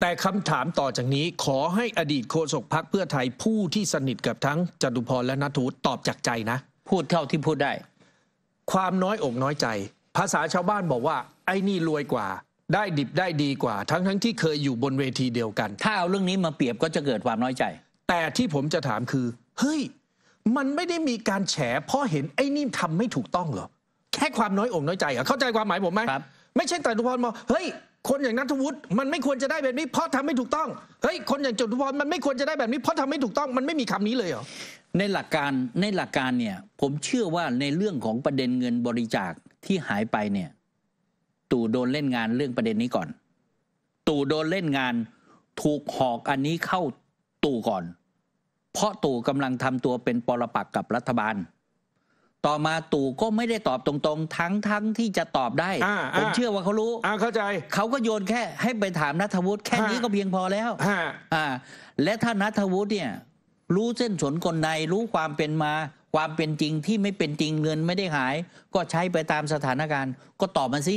แต่คำถามต่อจากนี้ขอให้อดีตโฆษกพักเพื่อไทยผู้ที่สนิทกับทั้งจตุพรและนัทูตอบจากใจนะ พูดเท่าที่พูดได้ ความน้อยอกน้อยใจ ภาษาชาวบ้านบอกว่า ไอ้นี่รวยกว่า ได้ดิบได้ดีกว่าทั้งทั้งที่เคยอยู่บนเวทีเดียวกัน ถ้าเอาเรื่องนี้มาเปรียบก็จะเกิดความน้อยใจ แต่ที่ผมจะถามคือเฮ้ย มันไม่ได้มีการแฉเพราะเห็นไอ้นี่ทำไม่ถูกต้องเหรอแค่ความน้อยอกน้อยใจเหเข้าใจความหมายผมไหมครับไม่ใช่แต่ทุกคนมอกเฮ้ยคนอย่างนัทวุฒิมันไม่ควรจะได้แบบนี้เพราะทำไม่ถูกต้องเฮ้ยคนอย่างจตุพรมันไม่ควรจะได้แบบนี้เพราะทำไม่ถูกต้องมันไม่มีคำนี้เลยเหรอในหลักการในหลักการเนี่ยผมเชื่อว่าในเรื่องของประเด็นเงินบริจาคที่หายไปเนี่ยตู่โดนเล่นงานเรื่องประเด็นนี้ก่อน ตู่โดนเล่นงานถูกหอกอันนี้เข้าตู่ก่อน เพราะตู่กำลังทำตัวเป็นปรปักกับรัฐบาลต่อมาตู่ก็ไม่ได้ตอบตรงๆ ทั้งทั้งที่จะตอบได้ ผมเชื่อว่าเขารู้เข้าใจเขาก็โยนแค่ ให้ไปถามนัทวุฒิแค่นี้ก็เพียงพอแล้วและถ้านัทวุฒิเนี่ย รู้เส้นสนกลในรู้ความเป็นมา ความเป็นจริงที่ไม่เป็นจริงเงินไม่ได้หาย ก็ใช้ไปตามสถานการณ์ ก็ตอบมาสิ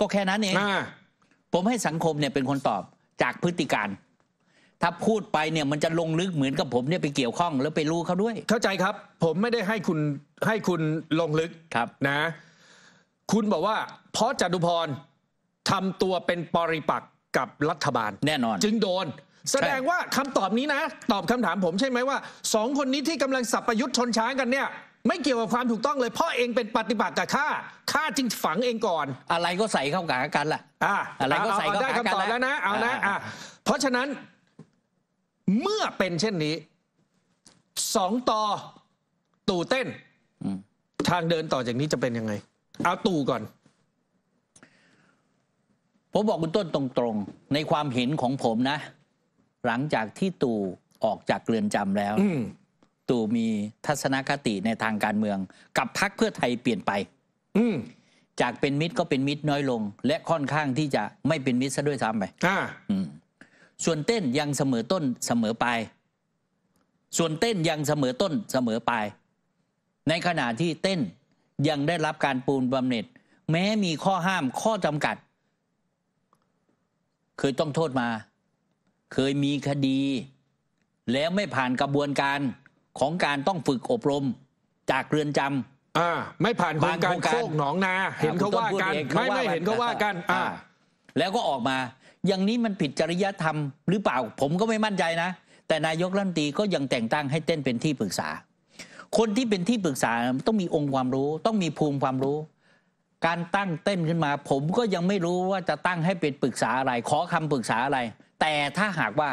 ก็แค่นั้นเองผมให้สังคมเนี่ยเป็นคนตอบจากพฤติการถ้าพูดไปเนี่ยมันจะลงลึกเหมือนกับผมเนี่ยไปเกี่ยวข้องแล้วไปรู้เขาด้วย เข้าใจครับ ผมไม่ได้ให้คุณให้คุณลงลึกครับนะ คุณบอกว่า เพราะจตุพรทำตัวเป็นปริปักกับรัฐบาล แน่นอน จึงโดน แสดงว่าคำตอบนี้นะ ตอบคำถามผมใช่ไหมว่า สองคนนี้ที่กำลังสับประยุทธ์ชนช้างกันเนี่ย ไม่เกี่ยวกับความถูกต้องเลยพ่อเองเป็นปฏิบัติกับข้าข้าจึงฝังเองก่อน อะไรก็ใส่เข้ากันกันละอ่าอะไรก็ใส่เข้ากันแล้วนะเอานะอ่าเพราะฉะนั้นเมื่อเป็นเช่นนี้ สองต่อ ตู่เต้นทางเดินต่อจากนี้จะเป็นยังไง เอาตู่ก่อน ผมบอกคุณต้นตรงๆ ในความเห็นของผมนะ หลังจากที่ตู่ออกจากเรือนจำแล้วตู่มีทัศนคติในทางการเมือง กับพักเพื่อไทยเปลี่ยนไปจากเป็นมิตรก็เป็นมิตรน้อยลง และค่อนข้างที่จะไม่เป็นมิตรซะด้วยซ้ำไปส่วนเต้นยังเสมอต้นเสมอปลาย ส่วนเต้นยังเสมอต้นเสมอปลาย ในขณะที่เต้นยังได้รับการปูนบำเหน็จ แม้มีข้อห้ามข้อจำกัด เคยต้องโทษมา เคยมีคดี แล้วไม่ผ่านกระบวนการของการต้องฝึกอบรมจากเรือนจำอ่าไม่ผ่านโครงการโคกหนองนา เห็นเขาว่ากัน ไม่ไม่เห็นเขาว่ากันอ่าแล้วก็ออกมาอย่างนี้มันผิดจริยธรรมหรือเปล่าผมก็ไม่มั่นใจนะ แต่นายกรัฐมนตรีก็ยังแต่งตั้งให้เต้นเป็นที่ปรึกษา คนที่เป็นที่ปรึกษาต้องมีองค์ความรู้ ต้องมีภูมิความรู้ การตั้งเต้นขึ้นมา ผมก็ยังไม่รู้ว่าจะตั้งให้เป็นปรึกษาอะไรขอคำปรึกษาอะไร แต่ถ้าหากว่า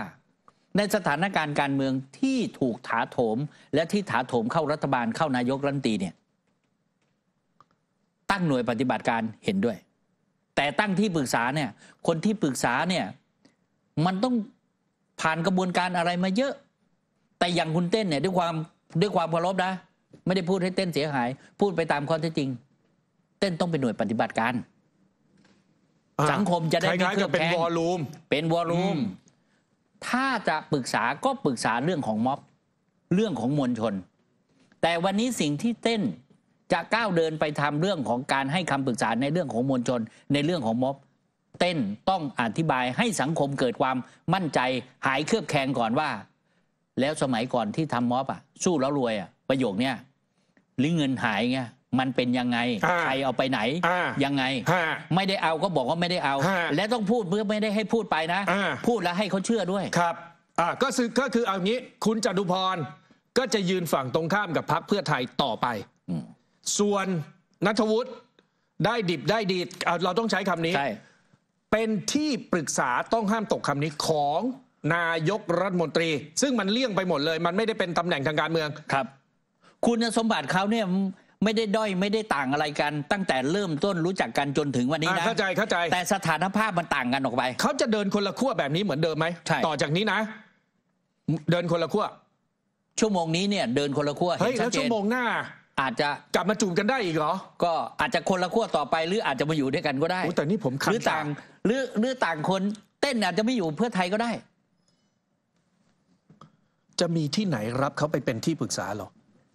ในสถานการณ์การเมืองที่ถูกถาโถมและที่ถาโถมเข้ารัฐบาลเข้านายกรัฐมนตรีเนี่ยตั้งหน่วยปฏิบัติการเห็นด้วยแต่ตั้งที่ปรึกษาเนี่ย คนที่ปรึกษาเนี่ย มันต้องผ่านกระบวนการอะไรมาเยอะ แต่อย่างคุณเต้นเนี่ยด้วยความด้วยความเคารพนะไม่ได้พูดให้เต้นเสียหาย พูดไปตามข้อเท็จจริง เต้นต้องเป็นหน่วยปฏิบัติการ สังคมจะได้ไม่เครื่องแคงเป็นวอลลุ่มเป็นวอลลุ่มถ้าจะปรึกษาก็ปรึกษาเรื่องของม็อบเรื่องของมวลชน แต่วันนี้สิ่งที่เต้นจะก้าวเดินไปทำเรื่องของการให้คำปรึกษาในเรื่องของมวลชนในเรื่องของม็อบเต้นต้องอธิบายให้สังคมเกิดความมั่นใจหายเครือบแคลงก่อนว่า แล้วสมัยก่อนที่ทำม็อบอ่ะสู้แล้วรวยอ่ะประโยคเนี้ยหรือเงินหายเงี้ยมันเป็นยังไงใครเอาไปไหนยังไง ไม่ได้เอาก็บอกว่าไม่ได้เอา และต้องพูดเพื่อไม่ได้ให้พูดไปนะ พูดแล้วให้เขาเชื่อด้วยครับก็คือก็คือเอางี้คุณจตุพรก็จะยืนฝั่งตรงข้ามกับพรรคเพื่อไทยต่อไปส่วนนัทวุฒิได้ดิบได้ดีเราต้องใช้คำนี้เป็นที่ปรึกษาต้องห้ามตกคำนี้ของนายกรัฐมนตรี ซึ่งมันเลี่ยงไปหมดเลย มันไม่ได้เป็นตำแหน่งทางการเมืองครับ คุณสมบัติเขาเนี่ยไม่ได้ด้อยไม่ได้ต่างอะไรกันตั้งแต่เริ่มต้นรู้จักกันจนถึงวันนี้นะเข้าใจเข้าใจ แต่สถานภาพ มันต่างกันออกไป เขาจะเดินคนละขั้วแบบนี้เหมือนเดิมไหมใช่ต่อจากนี้นะ เดินคนละขั้วชั่วโมงนี้เนี่ย เดินคนละขั้วเฮ้ยแล้วชั่วโมงหน้าอาจจะกลับมาจูบกันได้อีกเหรอ ก็อาจจะคนละขั้วต่อไป หรืออาจจะมาอยู่ด้วยกันก็ได้แต่นี่ผมหรือต่างหรือหรือต่างคน เต้นอาจจะไม่อยู่เพื่อไทยก็ได้ จะมีที่ไหนรับเขาไปเป็นที่ปรึกษาหรอ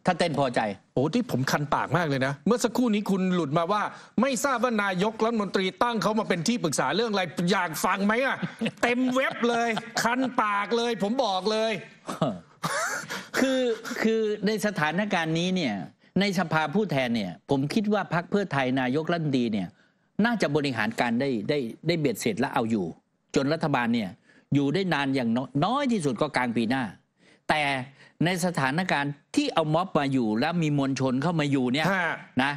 ถ้าเต้นพอใจ โอ้ที่ผมคันปากมากเลยนะเมื่อสักครู่นี้คุณหลุดมาว่า ไม่ทราบว่านายกรัฐมนตรีตั้งเขามาเป็นที่ปรึกษาเรื่องอะไรอยากฟังไหมอ่ะ เต็มเว็บเลย คันปากเลย ผมบอกเลย คือ คือในสถานการณ์นี้เนี่ยในสภาผู้แทนเนี่ย ผมคิดว่าพักเพื่อไทยนายกรัฐมนตรีเนี่ย น่าจะบริหารการได้ได้ได้เบียดเสร็จและเอาอยู่ จนรัฐบาลเนี่ยอยู่ได้นานอย่างน้อยที่สุดก็กลางปีหน้า แต่ในสถานการณ์ที่เอาม็อบมาอยู่และมีมวลชนเข้ามาอยู่เนี่ยนะ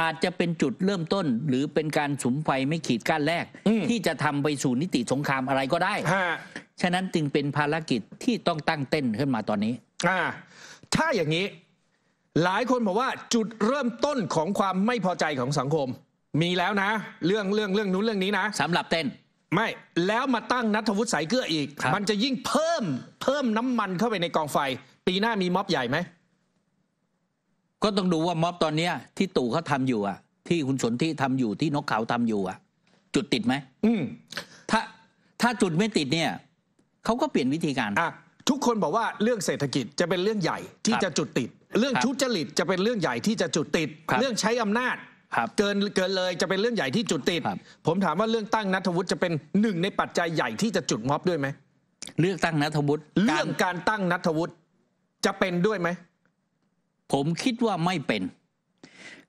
อาจจะเป็นจุดเริ่มต้น หรือเป็นการสุมไฟไม่ขีดก้านแรก ที่จะทำไปสู่นิติสงครามอะไรก็ได้ฉะนั้นจึงเป็นภารกิจที่ต้องตั้งเต้นขึ้นมาตอนนี้อ่าถ้าอย่างนี้หลายคนบอกว่า จุดเริ่มต้นของความไม่พอใจของสังคม มีแล้วนะ เรื่องเรื่องเรื่องนู้นเรื่องนี้นะสำหรับเต้น ไม่แล้วมาตั้งนัทวุฒิสายเกลืออีกมันจะยิ่งเพิ่ม เพิ่มน้ำมันเข้าไปในกองไฟ ปีหน้ามีม็อบใหญ่ไหม ก็ต้องดูว่าม็อบตอนเนี้ยที่ตู่เขาทำอยู่อ่ะ ที่คุณสนที่ทำอยู่ที่นกเขาทำอยู่ อ่ะ จุดติดไหมอืมถ้าถ้าจุดไม่ติดเนี่ยเขาก็เปลี่ยนวิธีการอ่ะทุกคนบอกว่าเรื่องเศรษฐกิจจะเป็นเรื่องใหญ่ที่จะจุดติดเรื่องทุจริตจะเป็นเรื่องใหญ่ที่จะจุดติดเรื่องใช้อำนาจเกินเกินเลยจะเป็นเรื่องใหญ่ที่จุดติดผมถามว่าเรื่องตั้งนัทวุฒิจะเป็นหนึ่งในปัจจัยใหญ่ที่จะจุดม็อบด้วยไหมเรื่องตั้งนัทวุฒิเรื่องการตั้งนัทวุฒิจะเป็นด้วยไหมผมคิดว่าไม่เป็น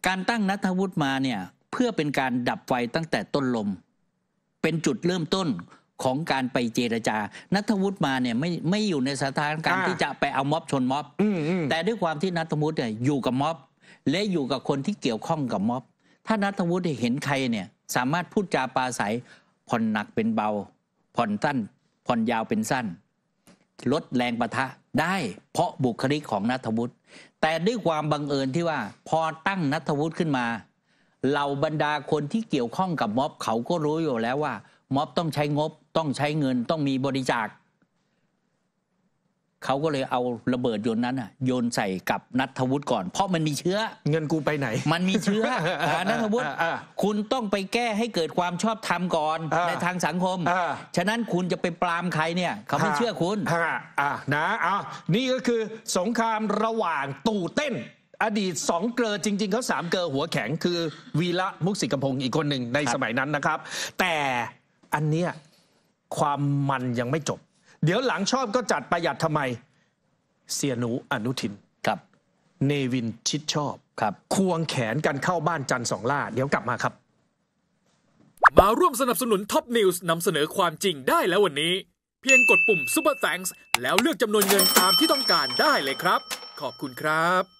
การตั้งนัทวุฒิมาเนี่ย เพื่อเป็นการดับไฟตั้งแต่ต้นลม เป็นจุดเริ่มต้นของการไปเจรจานัทวุฒิมาเนี่ยไม่ไม่อยู่ในสถานการณ์ที่จะไปเอาม็อบชนม็อบแต่ด้วยความที่นัทวุฒิเนี่ยอยู่กับม็อบและอยู่กับคนที่เกี่ยวข้องกับม็อบ ถ้านัทวุฒิเห็นใครเนี่ย สามารถพูดจาปลาใสผ่อนหนักเป็นเบาผ่อนสั้นผ่อนยาวเป็นสั้น ลดแรงประทะได้เพราะบุคลิกของนัทวุฒิแต่ด้วยความบังเอิญที่ว่าพอตั้งนัทวุฒิขึ้นมาเหล่าบรรดาคนที่เกี่ยวข้องกับม็อบเขาก็รู้อยู่แล้วว่าม็อบต้องใช้งบต้องใช้เงินต้องมีบริจาคเขาก็เลยเอาระเบิดโยนนั้นอ่ะโยนใส่กับนัทวุฒิก่อน เพราะมันมีเชื้อเงินกูไปไหน มันมีเชื้อนัทวุฒิคุณต้องไปแก้ให้เกิดความชอบธรรมก่อน ในทางสังคม ฉะนั้นคุณจะไปปรามใครเนี่ย เขาไม่เชื่อคุณะนะอ่ะนี่ก็คือสงครามระหว่างตู่เต้น อดีตสองเกลอจริงๆเขาสามเกลอหัวแข็งคือ วีระมุกสิกพงศ์อีกคนหนึ่งในสมัยนั้นนะครับ แต่อันเนี้ยความมันยังไม่จบ เดี๋ยวหลังชอบก็จัดประหยัดทำไม เสียหนูอนุทินครับเนวินชิดชอบครับ ควงแขนกันเข้าบ้านจันทร์สองล่าเดี๋ยวกลับมาครับมาร่วมสนับสนุนท็อปนิวส์นำเสนอความจริงได้แล้ววันนี้ เพียงกดปุ่มป u ปอร์แฟง k ์แล้วเลือกจำนวนเงินตามที่ต้องการได้เลยครับ ขอบคุณครับ